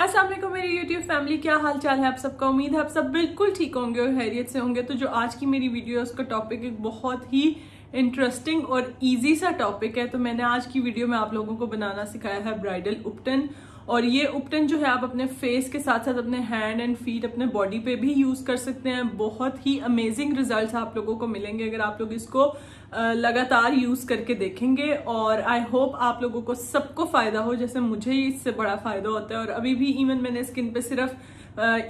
अस्सलाम वालेकुम मेरी YouTube फैमिली क्या हाल चाल है आप सबका उम्मीद है आप सब बिल्कुल ठीक होंगे और हैरियत से होंगे तो जो आज की मेरी वीडियो है उसका टॉपिक एक बहुत ही इंटरेस्टिंग और इजी सा टॉपिक है तो मैंने आज की वीडियो में आप लोगों को बनाना सिखाया है ब्राइडल उपटन और ये उपटन जो है आप अपने फेस के साथ साथ अपने हैंड एंड फीट अपने बॉडी पे भी यूज कर सकते हैं बहुत ही अमेजिंग रिजल्ट्स आप लोगों को मिलेंगे अगर आप लोग इसको लगातार यूज करके देखेंगे और आई होप आप लोगों को सबको फायदा हो जैसे मुझे ही इससे बड़ा फायदा होता है और अभी भी इवन मैंने स्किन पे सिर्फ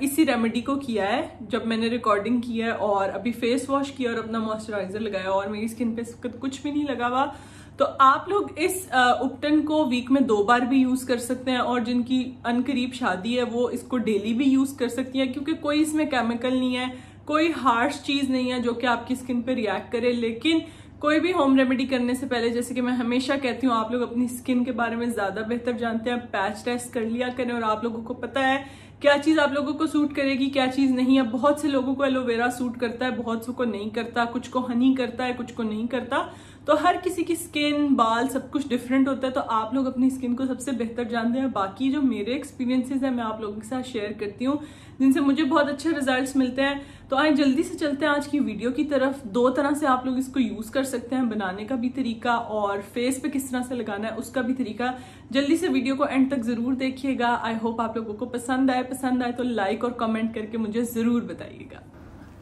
इसी रेमेडी को किया है जब मैंने रिकॉर्डिंग की है और अभी फेस वॉश किया और अपना मॉइस्चराइजर लगाया और मेरी स्किन पे कुछ भी नहीं लगा हुआ तो आप लोग इस उपटन को वीक में दो बार भी यूज कर सकते हैं और जिनकी अनकरीब शादी है वो इसको डेली भी यूज कर सकती हैं क्योंकि कोई इसमें केमिकल नहीं है कोई हार्श चीज नहीं है जो कि आपकी स्किन पे रिएक्ट करे लेकिन कोई भी होम रेमेडी करने से पहले जैसे कि मैं हमेशा कहती हूँ आप लोग अपनी स्किन के बारे में ज्यादा बेहतर जानते हैं पैच टेस्ट कर लिया करें और आप लोगों को पता है क्या चीज़ आप लोगों को सूट करेगी क्या चीज़ नहीं है बहुत से लोगों को एलोवेरा सूट करता है बहुत से को नहीं करता कुछ को हनी करता है कुछ को नहीं करता तो हर किसी की स्किन बाल सब कुछ डिफरेंट होता है तो आप लोग अपनी स्किन को सबसे बेहतर जानते हैं बाकी जो मेरे एक्सपीरियंसेस हैं मैं आप लोगों के साथ शेयर करती हूँ जिनसे मुझे बहुत अच्छे रिजल्ट मिलते हैं तो आए जल्दी से चलते हैं आज की वीडियो की तरफ दो तरह से आप लोग इसको यूज़ कर सकते हैं बनाने का भी तरीका और फेस पे किस तरह से लगाना है उसका भी तरीका जल्दी से वीडियो को एंड तक ज़रूर देखिएगा आई होप आप लोगों को पसंद आए पसंद आए तो लाइक और कमेंट करके मुझे ज़रूर बताइएगा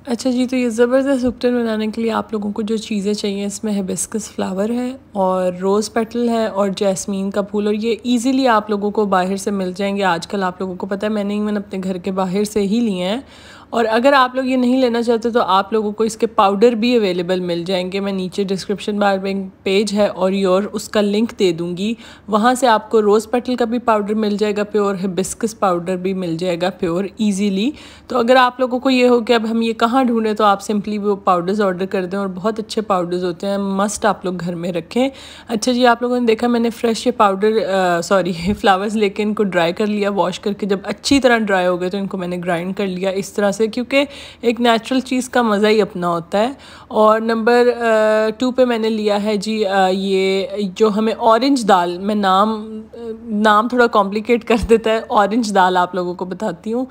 अच्छा जी तो ये ज़बरदस्त उपटन बनाने के लिए आप लोगों को जो चीज़ें चाहिए इसमें बिस्किस फ्लावर है और रोज़ पेटल है और जैस्मीन का फूल और ये इजीली आप लोगों को बाहर से मिल जाएंगे आजकल आप लोगों को पता है मैंने इवन अपने घर के बाहर से ही लिए हैं और अगर आप लोग ये नहीं लेना चाहते तो आप लोगों को इसके पाउडर भी अवेलेबल मिल जाएंगे मैं नीचे डिस्क्रिप्शन बार में पेज है और योर उसका लिंक दे दूँगी वहाँ से आपको रोज़ पेटल का भी पाउडर मिल जाएगा प्योर हिबिस्कस पाउडर भी मिल जाएगा प्योर ईजीली तो अगर आप लोगों को ये हो कि अब हम ये कहाँ ढूंढें तो आप सिंपली वो पाउडर्स ऑर्डर कर दें और बहुत अच्छे पाउडर्स होते हैं मस्ट आप लोग घर में रखें अच्छा जी आप लोगों ने देखा मैंने फ्रेश ये पाउडर सॉरी फ्लावर्स लेके इनको ड्राई कर लिया वॉश करके जब अच्छी तरह ड्राई हो गए तो इनको मैंने ग्राइंड कर लिया इस तरह से क्योंकि एक नेचुरल चीज़ का मज़ा ही अपना होता है और नंबर टू पे मैंने लिया है जी आ, ये जो हमें ऑरेंज दाल मैं नाम नाम थोड़ा कॉम्प्लिकेट कर देता है ऑरेंज दाल आप लोगों को बताती हूँ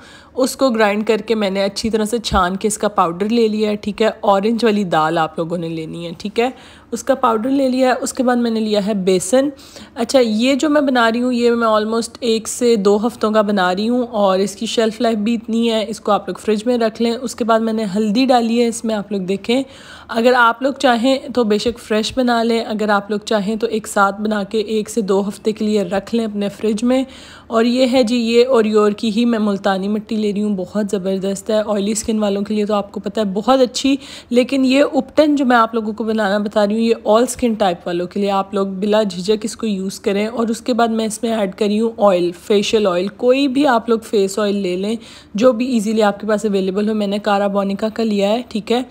उसको ग्राइंड करके मैंने अच्छी तरह से छान के इसका पाउडर ले लिया है ठीक है ऑरेंज वाली दाल आप लोगों ने लेनी है ठीक है उसका पाउडर ले लिया है उसके बाद मैंने लिया है बेसन अच्छा ये जो मैं बना रही हूँ ये मैं ऑलमोस्ट एक से दो हफ़्तों का बना रही हूँ और इसकी शेल्फ़ लाइफ भी इतनी है इसको आप लोग फ्रिज में रख लें उसके बाद मैंने हल्दी डाली है इसमें आप लोग देखें अगर आप लोग चाहें तो बेशक फ़्रेश बना लें अगर आप लोग चाहें तो एक साथ बना के एक से दो हफ़्ते के लिए रख लें अपने फ्रिज में और ये है जी ये और योर की ही मैं मुल्तानी मिट्टी ले रही हूँ बहुत ज़बरदस्त है ऑयली स्किन वालों के लिए तो आपको पता है बहुत अच्छी लेकिन ये उपटन जो मैं आप लोगों को बनाना बता रही हूँ हूँ ये ऑल स्किन टाइप वालों के लिए आप लोग बिला झिझक इसको यूज़ करें और उसके बाद मैं इसमें ऐड करी हूँ ऑयल फेशियल ऑयल कोई भी आप लोग फेस ऑयल ले लें जो भी इजीली आपके पास अवेलेबल हो मैंने काराबोनिका का लिया है ठीक है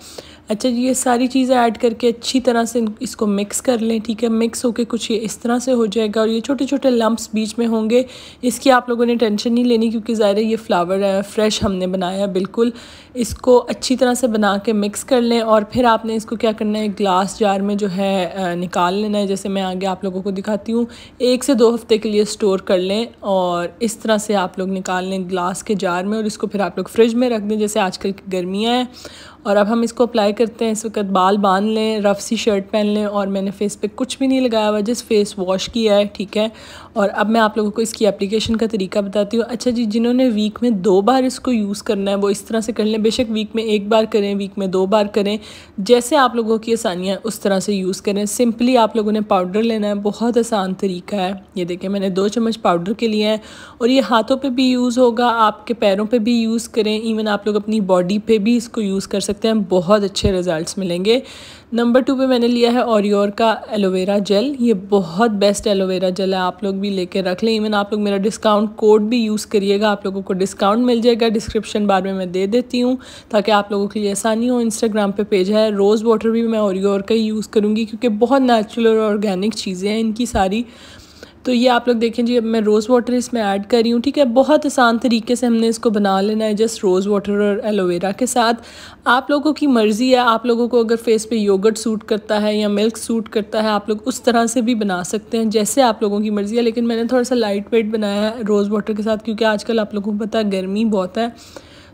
अच्छा ये सारी चीज़ें ऐड करके अच्छी तरह से इसको मिक्स कर लें ठीक है मिक्स होके कुछ ये इस तरह से हो जाएगा और ये छोटे छोटे लम्ब्स बीच में होंगे इसकी आप लोगों ने टेंशन नहीं लेनी क्योंकि ज़ाहिर ये फ्लावर है फ्रेश हमने बनाया बिल्कुल इसको अच्छी तरह से बना के मिक्स कर लें और फिर आपने इसको क्या करना है ग्लास जार में जो है निकाल लेना है जैसे मैं आगे आप लोगों को दिखाती हूँ एक से दो हफ्ते के लिए स्टोर कर लें और इस तरह से आप लोग निकाल लें ग्लास के जार में और इसको फिर आप लोग फ्रिज में रख दें जैसे आजकल की गर्मियाँ हैं और अब हम इसको अप्लाई करते हैं इस वक्त बाल बांध लें रफ़ सी शर्ट पहन लें और मैंने फेस पे कुछ भी नहीं लगाया हुआ जस्ट फेस वॉश किया है ठीक है और अब मैं आप लोगों को इसकी एप्लीकेशन का तरीका बताती हूँ अच्छा जी जिन्होंने वीक में दो बार इसको यूज़ करना है वो इस तरह से कर लें बेशक वीक में एक बार करें वीक में दो बार करें जैसे आप लोगों की आसानियाँ उस तरह से यूज़ करें सिंपली आप लोगों ने पाउडर लेना है बहुत आसान तरीका है ये देखें मैंने दो चम्मच पाउडर के लिए हैं और ये हाथों पर भी यूज़ होगा आपके पैरों पर भी यूज़ करें इवन आप लोग अपनी बॉडी पर भी इसको यूज़ कर सकते हैं बहुत अच्छे रिज़ल्ट मिलेंगे नंबर टू पे मैंने लिया है ओरियोर का एलोवेरा जेल ये बहुत बेस्ट एलोवेरा जेल है आप लोग भी लेके रख लें इवन आप लोग मेरा डिस्काउंट कोड भी यूज़ करिएगा आप लोगों को डिस्काउंट मिल जाएगा डिस्क्रिप्शन बार में मैं दे देती हूँ ताकि आप लोगों के लिए आसानी हो इंस्टाग्राम पे पेज है रोज़ वाटर भी मैं ओरियोर का ही यूज़ करूँगी क्योंकि बहुत नेचुरल और ऑर्गेनिक चीज़ें हैं इनकी सारी तो ये आप लोग देखें जी अब मैं रोज़ वाटर इसमें ऐड कर रही हूँ ठीक है बहुत आसान तरीके से हमने इसको बना लेना है जस्ट रोज़ वाटर और एलोवेरा के साथ आप लोगों की मर्ज़ी है आप लोगों को अगर फेस पे योगर्ट सूट करता है या मिल्क सूट करता है आप लोग उस तरह से भी बना सकते हैं जैसे आप लोगों की मर्ज़ी है लेकिन मैंने थोड़ा सा लाइट वेट बनाया है रोज़ वाटर के साथ क्योंकि आजकल आप लोगों को पता है गर्मी बहुत है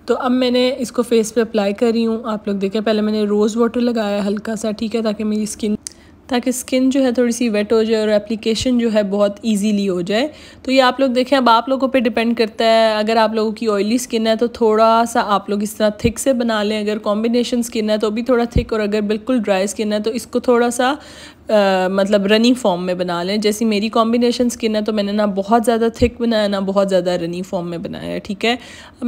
तो अब मैंने इसको फेस पर अप्लाई कर रही हूँ आप लोग देखें पहले मैंने रोज़ वाटर लगाया हल्का सा ठीक है ताकि मेरी स्किन ताकि स्किन जो है थोड़ी सी वेट हो जाए और एप्लीकेशन जो है बहुत ईजीली हो जाए तो ये आप लोग देखें अब आप लोगों पे डिपेंड करता है अगर आप लोगों की ऑयली स्किन है तो थोड़ा सा आप लोग इस तरह थिक से बना लें अगर कॉम्बिनेशन स्किन है तो भी थोड़ा थिक और अगर बिल्कुल ड्राई स्किन है तो इसको थोड़ा सा आ, मतलब रनी फॉर्म में बना लें जैसी मेरी कॉम्बिनेशन स्किन है तो मैंने ना बहुत ज़्यादा थिक बनाया ना बहुत ज़्यादा रनी फॉर्म में बनाया है ठीक है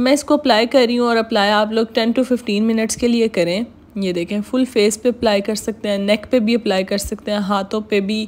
मैं इसको अप्लाई कर रही हूँ और अप्लाई आप लोग टेन टू फिफ्टीन मिनट्स के लिए करें ये देखें फुल फेस पे अप्लाई कर सकते हैं नेक पे भी अप्लाई कर सकते हैं हाथों पे भी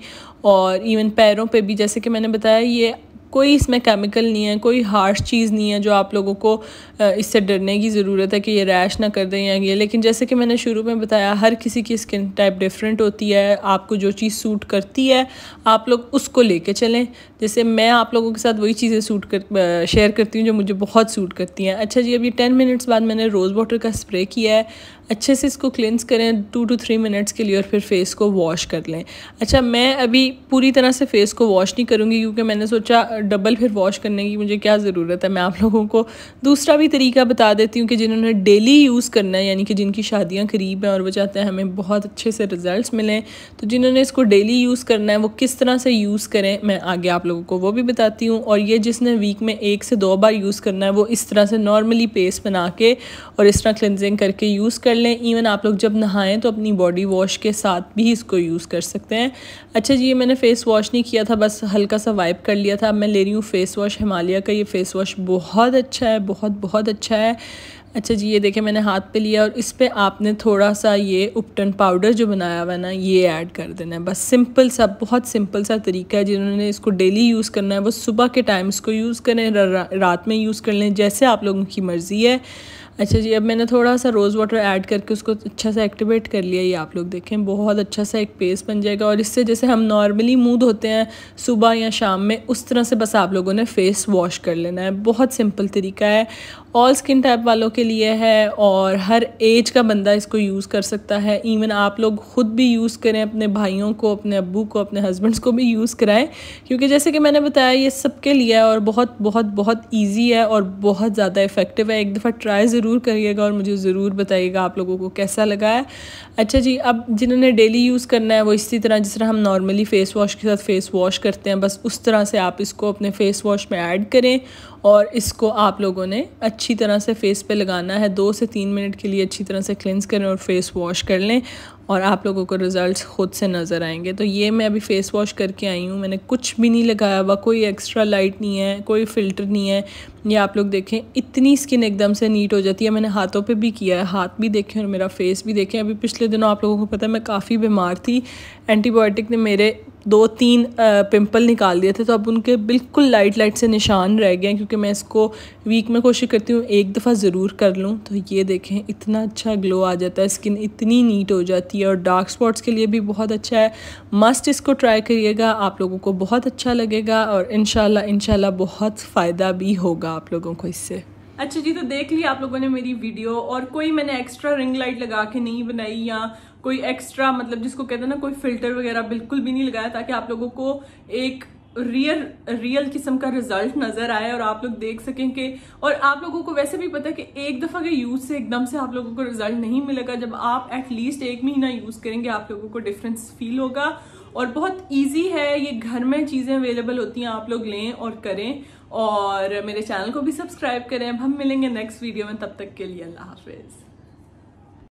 और इवन पैरों पे भी जैसे कि मैंने बताया ये कोई इसमें केमिकल नहीं है कोई हार्श चीज़ नहीं है जो आप लोगों को इससे डरने की ज़रूरत है कि ये रैश ना कर दें या ये लेकिन जैसे कि मैंने शुरू में बताया हर किसी की स्किन टाइप डिफरेंट होती है आपको जो चीज़ सूट करती है आप लोग उसको लेके चलें जैसे मैं आप लोगों के साथ वही चीज़ें सूट कर शेयर करती हूँ जो मुझे बहुत सूट करती हैं अच्छा जी अभी टेन मिनट्स बाद मैंने रोज़ वाटर का स्प्रे किया है अच्छे से इसको क्लिनस करें टू टू थ्री मिनट्स के लिए और फिर फेस को वॉश कर लें अच्छा मैं अभी पूरी तरह से फेस को वॉश नहीं करूँगी क्योंकि मैंने सोचा डबल फिर वॉश करने की मुझे क्या ज़रूरत है मैं आप लोगों को दूसरा भी तरीका बता देती हूँ कि जिन्होंने डेली यूज़ करना है यानी कि जिनकी शादियाँ करीब हैं और वो चाहते हैं हमें बहुत अच्छे से रिज़ल्ट मिलें तो जिन्होंने इसको डेली यूज़ करना है वो किस तरह से यूज़ करें मैं आगे आप लोगों को वो भी बताती हूँ और ये जिसने वीक में एक से दो बार यूज़ करना है वो इस तरह से नॉर्मली पेस्ट बना के और इस तरह क्लिनजिंग करके यूज़ कर लें इवन आप लोग जब नहाएं तो अपनी बॉडी वॉश के साथ भी इसको यूज़ कर सकते हैं अच्छा जी ये मैंने फ़ेस वॉश नहीं किया था बस हल्का सा वाइप कर लिया था अब मैं ले रही हूँ फ़ेस वॉश हिमालय का ये फ़ेस वॉश बहुत अच्छा है बहुत बहुत अच्छा है अच्छा जी ये देखें मैंने हाथ पे लिया और इस पर आपने थोड़ा सा ये उपटन पाउडर जो बनाया हुआ है ना ये ऐड कर देना है बस सिंपल सा बहुत सिंपल सा तरीका है जिन्होंने इसको डेली यूज़ करना है वो सुबह के टाइम इसको यूज़ करें रा, रात में यूज़ कर लें जैसे आप लोगों की मर्ज़ी है अच्छा जी अब मैंने थोड़ा सा रोज़ वाटर ऐड करके उसको अच्छा सा एक्टिवेट कर लिया ये आप लोग देखें बहुत अच्छा सा एक पेस्ट बन जाएगा और इससे जैसे हम नॉर्मली मुँह धोते हैं सुबह या शाम में उस तरह से बस आप लोगों ने फेस वॉश कर लेना है बहुत सिंपल तरीका है ऑल स्किन टाइप वालों के लिए है और हर एज का बंदा इसको यूज़ कर सकता है इवन आप लोग ख़ुद भी यूज़ करें अपने भाइयों को अपने अबू को अपने हस्बैंड्स को भी यूज़ कराएं क्योंकि जैसे कि मैंने बताया ये सबके लिए है और बहुत बहुत बहुत ईजी है और बहुत ज़्यादा इफ़ेक्टिव है एक दफ़ा ट्राई ज़रूर करिएगा और मुझे ज़रूर बताइएगा आप लोगों को कैसा लगा है अच्छा जी अब जिन्होंने डेली यूज़ करना है वो इसी तरह जिस तरह हम नॉर्मली फ़ेस वॉश के साथ फ़ेस वॉश करते हैं बस उस तरह से आप इसको अपने फ़ेस वॉश में ऐड करें और इसको आप लोगों ने अच्छा अच्छी तरह से फेस पे लगाना है दो से तीन मिनट के लिए अच्छी तरह से क्लिनस करें और फेस वॉश कर लें और आप लोगों को रिज़ल्ट ख़ुद से नज़र आएंगे तो ये मैं अभी फ़ेस वॉश करके आई हूँ मैंने कुछ भी नहीं लगाया हुआ कोई एक्स्ट्रा लाइट नहीं है कोई फ़िल्टर नहीं है ये आप लोग देखें इतनी स्किन एकदम से नीट हो जाती है मैंने हाथों पे भी किया है हाथ भी देखें और मेरा फेस भी देखें अभी पिछले दिनों आप लोगों को पता है मैं काफ़ी बीमार थी एंटीबायोटिक ने मेरे दो तीन पिंपल निकाल दिए थे तो अब उनके बिल्कुल लाइट लाइट से निशान रह गए हैं क्योंकि मैं इसको वीक में कोशिश करती हूँ एक दफ़ा ज़रूर कर लूँ तो ये देखें इतना अच्छा ग्लो आ जाता है स्किन इतनी नीट हो जाती है और डार्क स्पॉट्स के लिए भी बहुत अच्छा है मस्ट इसको ट्राई करिएगा आप लोगों को बहुत अच्छा लगेगा और इन शाला बहुत फ़ायदा भी होगा आप लोगों को इससे अच्छा जी तो देख ली आप लोगों ने मेरी वीडियो और कोई मैंने एक्स्ट्रा रिंग लाइट लगा के नहीं बनाई या कोई एक्स्ट्रा मतलब जिसको कहते हैं ना कोई फिल्टर वगैरह बिल्कुल भी नहीं लगाया ताकि आप लोगों को एक रियल रियल किस्म का रिजल्ट नजर आए और आप लोग देख सकें कि और आप लोगों को वैसे भी पता है कि एक दफ़ा के यूज़ से एकदम से आप लोगों को रिजल्ट नहीं मिलेगा जब आप एटलीस्ट एक महीना यूज़ करेंगे आप लोगों को डिफरेंस फील होगा और बहुत इजी है ये घर में चीज़ें अवेलेबल होती हैं आप लोग लें और करें और मेरे चैनल को भी सब्सक्राइब करें अब हम मिलेंगे नेक्स्ट वीडियो में तब तक के लिए अल्लाह हाफिज़